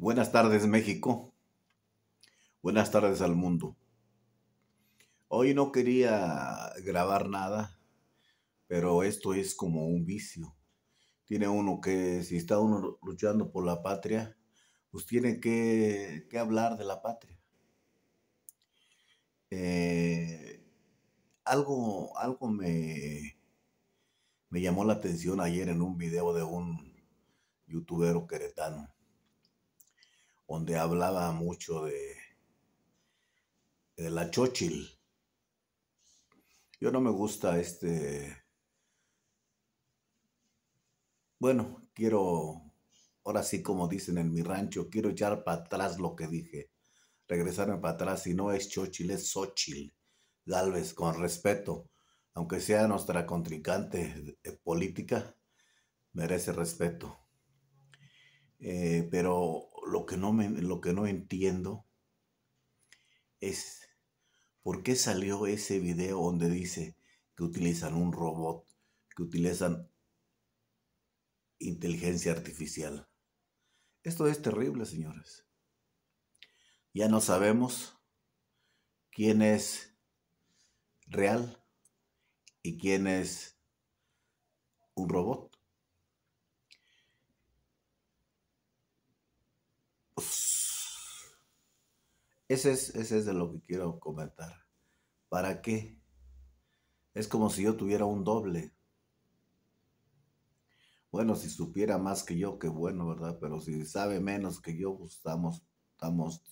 Buenas tardes México. Buenas tardes al mundo. Hoy no quería grabar nada, pero esto es como un vicio. Tiene uno que, si está uno luchando por la patria, pues tiene que, hablar de la patria. Eh, algo algo me, me llamó la atención ayer en un video de un youtubero queretano donde hablaba mucho de, de la Chochil. Yo no me gusta este... Bueno, quiero, ahora sí como dicen en mi rancho, quiero echar para atrás lo que dije. Regresarme para atrás, si no es Chochil, es Xochil. Galvez, con respeto, aunque sea nuestra contrincante eh, política, merece respeto. Eh, pero lo que no, lo que no entiendo es por qué salió ese video donde dice que utilizan un robot, que utilizan inteligencia artificial. Esto es terrible, señores. Ya no sabemos quién es real y quién es un robot. Ese es, de lo que quiero comentar. ¿Para qué? Es como si yo tuviera un doble. Bueno, si supiera más que yo, qué bueno, ¿verdad? Pero si sabe menos que yo, pues estamos, estamos,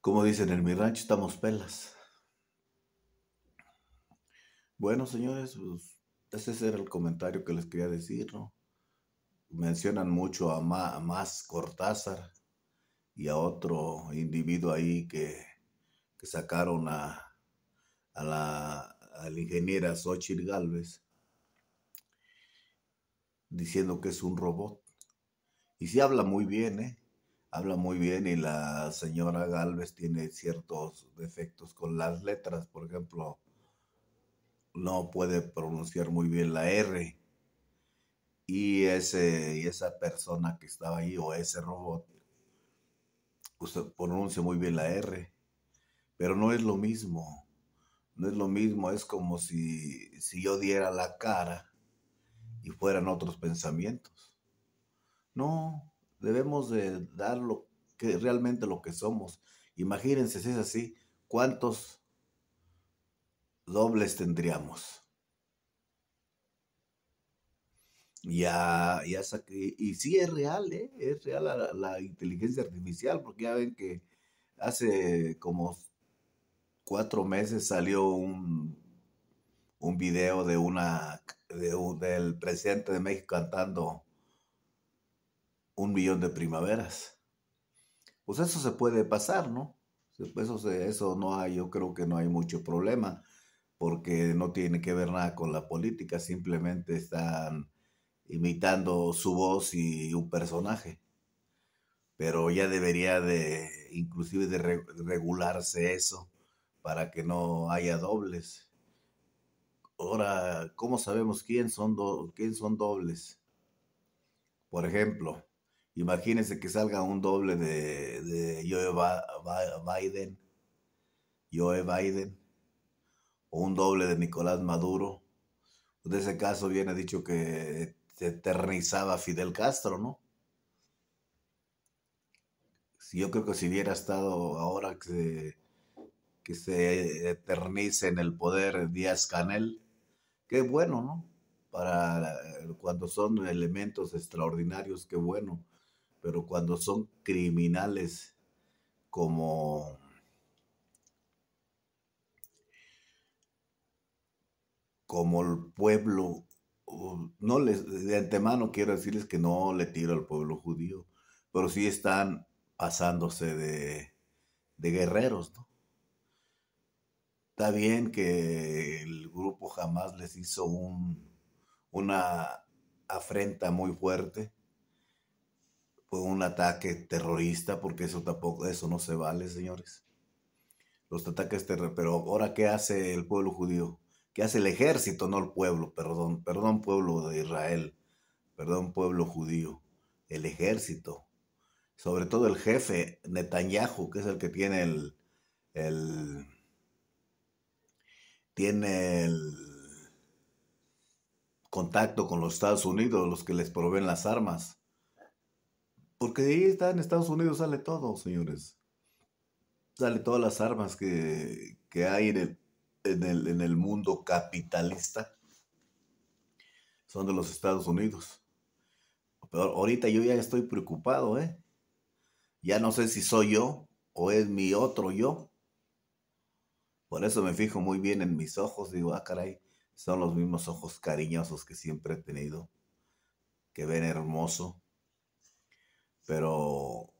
como dicen en mi rancho, estamos pelas. Bueno, señores, pues, ese era el comentario que les quería decir, ¿no? Mencionan mucho a Más Cortázar y a otro individuo ahí que, sacaron a, la, ingeniera Xochitl Galvez diciendo que es un robot. Y si habla muy bien, ¿eh? Habla muy bien y la señora Galvez tiene ciertos defectos con las letras, por ejemplo, no puede pronunciar muy bien la R. Y, y esa persona que estaba ahí o ese robot usted pues, pronuncia muy bien la R, pero no es lo mismo. No es lo mismo, es como si, si yo diera la cara y fueran otros pensamientos. No, debemos de dar lo que realmente lo que somos. Imagínense si es así, ¿cuántos dobles tendríamos? ya, y sí es real, ¿eh? es real la, inteligencia artificial, porque ya ven que hace como cuatro meses salió un, un video de una, de del presidente de México cantando un millón de primaveras. Pues eso se puede pasar, ¿no? Eso, eso no hay, yo creo que no hay mucho problema, porque no tiene que ver nada con la política, simplemente están imitando su voz y un personaje. Pero ya debería de, inclusive de regularse eso para que no haya dobles. Ahora, ¿cómo sabemos quién son, quién son dobles? Por ejemplo, imagínense que salga un doble de, Joe Biden, Joe Biden, o un doble de Nicolás Maduro. En ese caso viene dicho que se eternizaba Fidel Castro, ¿no? Yo creo que si hubiera estado ahora que se, que se eternice en el poder Díaz Canel, qué bueno, ¿no? Para eh, cuando son elementos extraordinarios, qué bueno. Pero cuando son criminales como como el pueblo no les, de antemano quiero decirles que no le tiro al pueblo judío, pero sí están pasándose de, guerreros, Está bien que el grupo jamás les hizo un, una afrenta muy fuerte, fue un ataque terrorista, porque eso tampoco, eso no se vale, señores. Los ataques terroristas, pero ahora, ¿qué hace el pueblo judío? que hace el ejército, no el pueblo, perdón, perdón pueblo de Israel, perdón pueblo judío, el ejército, sobre todo el jefe Netanyahu, que es el que tiene el, tiene el contacto con los Estados Unidos, los que les proveen las armas. Porque de ahí está en Estados Unidos, sale todo, señores. Sale todas las armas que, que hay en el, en el, mundo capitalista son de los Estados Unidos. Pero ahorita yo ya estoy preocupado, ¿eh? Ya no sé si soy yo o es mi otro yo. Por eso me fijo muy bien en mis ojos, digo, ah, caray, son los mismos ojos cariñosos que siempre he tenido, que ven hermoso. Pero,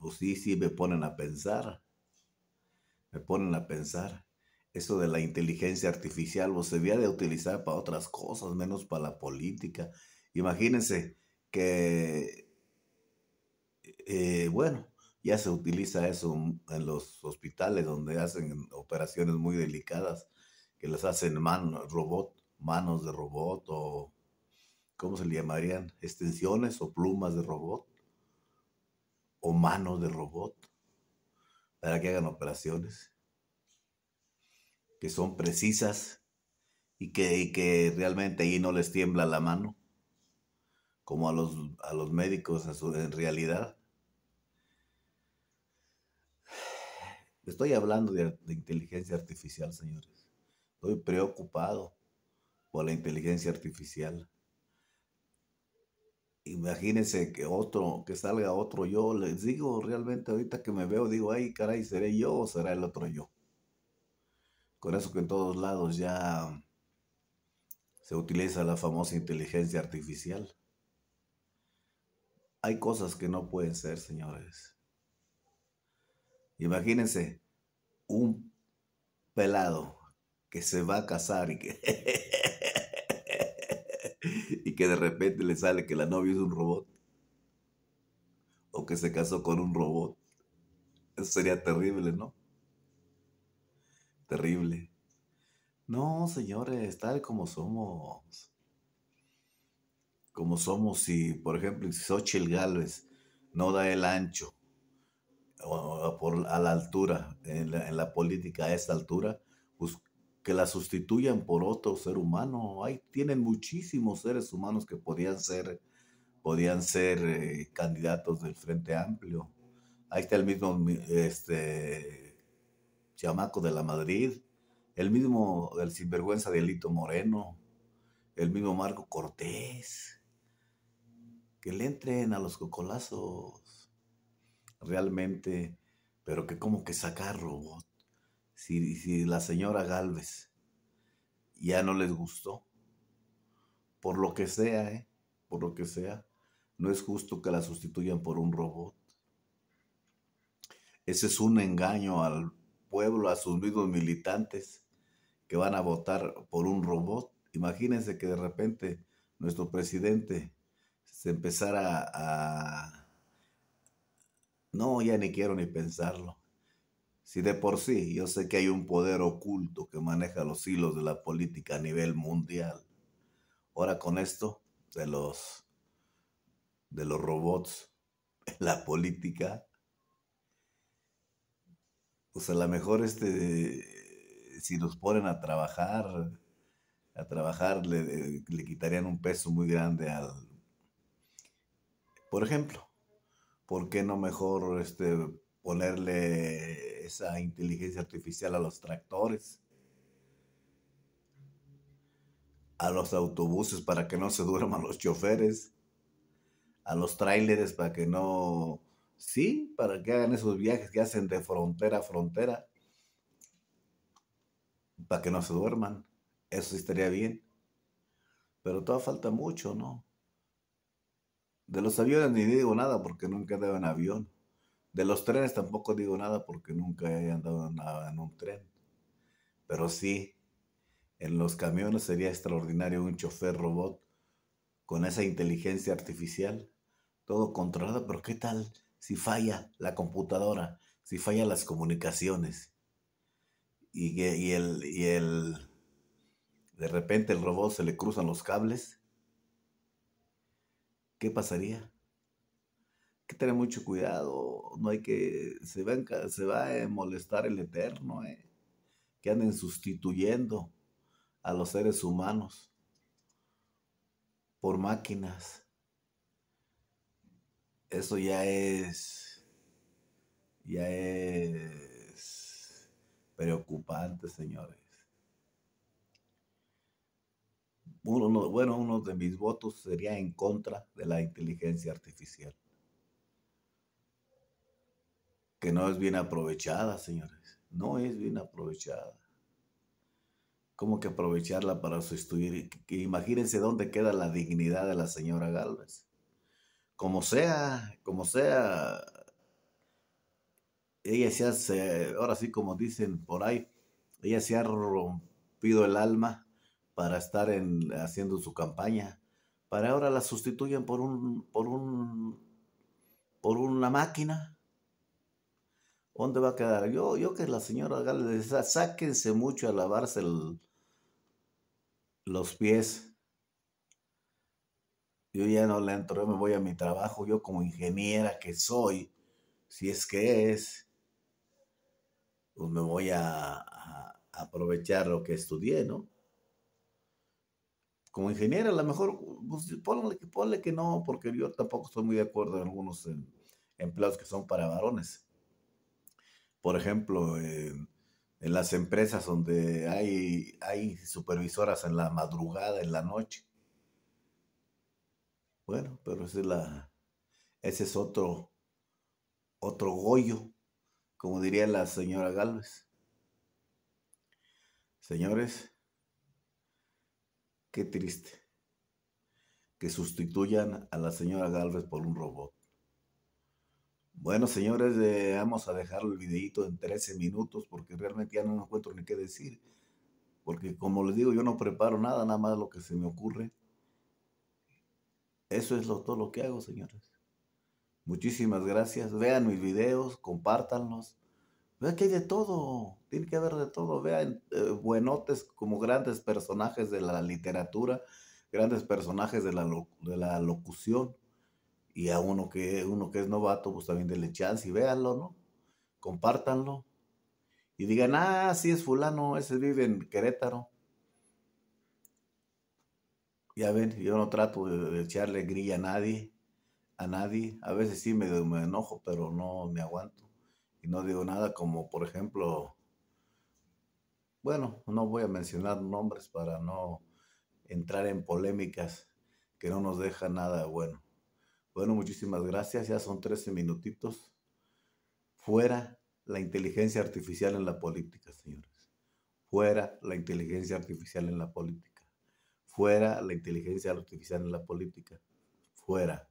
pues sí, sí me ponen a pensar, me ponen a pensar eso de la inteligencia artificial, o se había de utilizar para otras cosas, menos para la política. Imagínense que, eh, bueno, ya se utiliza eso en los hospitales donde hacen operaciones muy delicadas, que las hacen manos, robot, manos de robot o, ¿cómo se le llamarían? Extensiones o plumas de robot o manos de robot para que hagan operaciones que son precisas y que, que realmente ahí no les tiembla la mano, como a los, a los médicos en realidad. Estoy hablando de, inteligencia artificial, señores. Estoy preocupado por la inteligencia artificial imagínense que otro, que salga otro yo, les digo realmente ahorita que me veo, digo, ay caray, ¿seré yo o será el otro yo? Con eso que en todos lados ya se utiliza la famosa inteligencia artificial. Hay cosas que no pueden ser, señores. Imagínense un pelado que se va a casar y que, y que de repente le sale que la novia es un robot o que se casó con un robot. Eso sería terrible, ¿no? terrible. No, señores, tal como somos. Como somos si, por ejemplo, si Xochitl Galvez no da el ancho por, a la altura, en la, política a esa altura, pues que la sustituyan por otro ser humano. Ahí tienen muchísimos seres humanos que podían ser, podían ser eh, candidatos del Frente Amplio. Ahí está el mismo este, chamaco de la Madrid, el mismo del sinvergüenza de Elito Moreno, el mismo Marco Cortés. Que le entren a los cocolazos. Realmente, pero que como que sacar robot. Si, si la señora Galvez ya no les gustó, por lo que sea, ¿eh? por lo que sea, no es justo que la sustituyan por un robot. Ese es un engaño al pueblo, a sus mismos militantes que van a votar por un robot. Imagínense que de repente nuestro presidente se empezara a... No, ya ni quiero ni pensarlo. Si de por sí yo sé que hay un poder oculto que maneja los hilos de la política a nivel mundial. Ahora con esto de los de los robots la política, pues a lo mejor este, si los ponen a trabajar, a trabajar eh, le, quitarían un peso muy grande al... Por ejemplo, ¿por qué no mejor este, ponerle esa inteligencia artificial a los tractores? A los autobuses para que no se duerman los choferes. A los tráileres para que no Sí, para que hagan esos viajes que hacen de frontera a frontera. Para que no se duerman. Eso sí estaría bien. Pero todavía falta mucho, ¿no? De los aviones ni digo nada porque nunca he andado en avión. De los trenes tampoco digo nada porque nunca he andado en un tren. Pero sí, en los camiones sería extraordinario un chofer robot con esa inteligencia artificial, todo controlado, pero ¿qué tal si falla la computadora, si fallan las comunicaciones. Y, el, de repente el robot se le cruzan los cables, ¿qué pasaría? Hay que tener mucho cuidado, no hay que, se va, se va a molestar el eterno, ¿eh? que anden sustituyendo a los seres humanos por máquinas eso ya es, ya es preocupante, señores. bueno, uno de mis votos sería en contra de la inteligencia artificial, que no es bien aprovechada, señores, no es bien aprovechada. ¿Cómo que aprovecharla para sustituir? Imagínense dónde queda la dignidad de la señora Galvez como sea, como sea, ella se hace, ahora sí como dicen por ahí, ella se ha rompido el alma para estar en, haciendo su campaña, para ahora la sustituyen por un, por un, por una máquina. ¿Dónde va a quedar? Yo, yo que la señora Gales, sáquense mucho a lavarse los pies yo ya no le entro, yo me voy a mi trabajo, yo como ingeniera que soy, si es que es, pues me voy a, aprovechar lo que estudié, ¿no? Como ingeniera, a lo mejor, pues, ponle, que no, porque yo tampoco estoy muy de acuerdo en algunos empleados empleos que son para varones. Por ejemplo, en las empresas donde hay, hay supervisoras en la madrugada, en la noche, bueno, pero es ese es otro, otro goyo, como diría la señora Galvez. Señores, qué triste que sustituyan a la señora Galvez por un robot. Bueno, señores, eh, vamos a dejar el videito en 13 minutos porque realmente ya no encuentro ni qué decir. Porque como les digo, yo no preparo nada, nada más lo que se me ocurre. Eso es lo, todo lo que hago, señores. Muchísimas gracias. Vean mis videos, compártanlos. Vean que hay de todo. Tiene que haber de todo. Vean eh, buenotes como grandes personajes de la literatura, grandes personajes de la, de la locución. Y a uno que, uno que es novato, pues también denle chance y véanlo, ¿no? Compártanlo. Y digan, ah, sí es fulano, ese vive en Querétaro. Ya ven, yo no trato de, echarle grilla a nadie, a nadie. A veces sí me, me enojo, pero no me aguanto. Y no digo nada como, por ejemplo, bueno, no voy a mencionar nombres para no entrar en polémicas que no nos dejan nada bueno. Bueno, muchísimas gracias. Ya son 13 minutitos. Fuera la inteligencia artificial en la política, señores. Fuera la inteligencia artificial en la política. Fuera la inteligencia artificial en la política. Fuera.